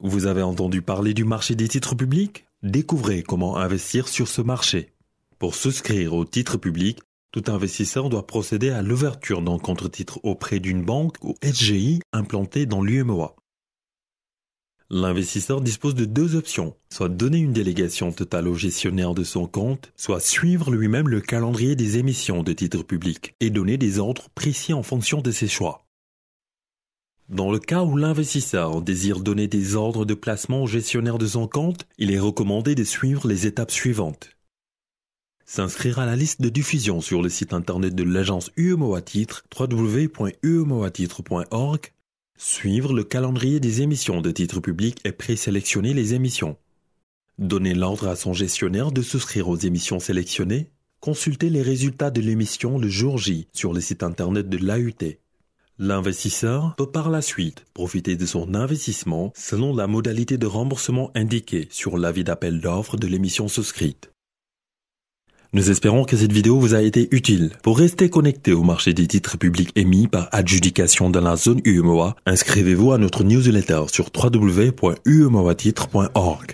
Vous avez entendu parler du marché des titres publics Découvrez comment investir sur ce marché. Pour souscrire aux titres publics, tout investisseur doit procéder à l'ouverture d'un contre-titre auprès d'une banque ou SGI implantée dans l'UMOA. L'investisseur dispose de deux options, soit donner une délégation totale au gestionnaire de son compte, soit suivre lui-même le calendrier des émissions de titres publics et donner des ordres précis en fonction de ses choix. Dans le cas où l'investisseur désire donner des ordres de placement au gestionnaire de son compte, il est recommandé de suivre les étapes suivantes. S'inscrire à la liste de diffusion sur le site internet de l'agence e à Titre (www.umoatitre.org), e suivre le calendrier des émissions de titres publics et présélectionner les émissions, donner l'ordre à son gestionnaire de souscrire aux émissions sélectionnées, consulter les résultats de l'émission le jour J sur le site internet de l'AUT. L'investisseur peut par la suite profiter de son investissement selon la modalité de remboursement indiquée sur l'avis d'appel d'offres de l'émission souscrite. Nous espérons que cette vidéo vous a été utile. Pour rester connecté au marché des titres publics émis par adjudication dans la zone UMOA, e inscrivez-vous à notre newsletter sur www.umoatitre.org.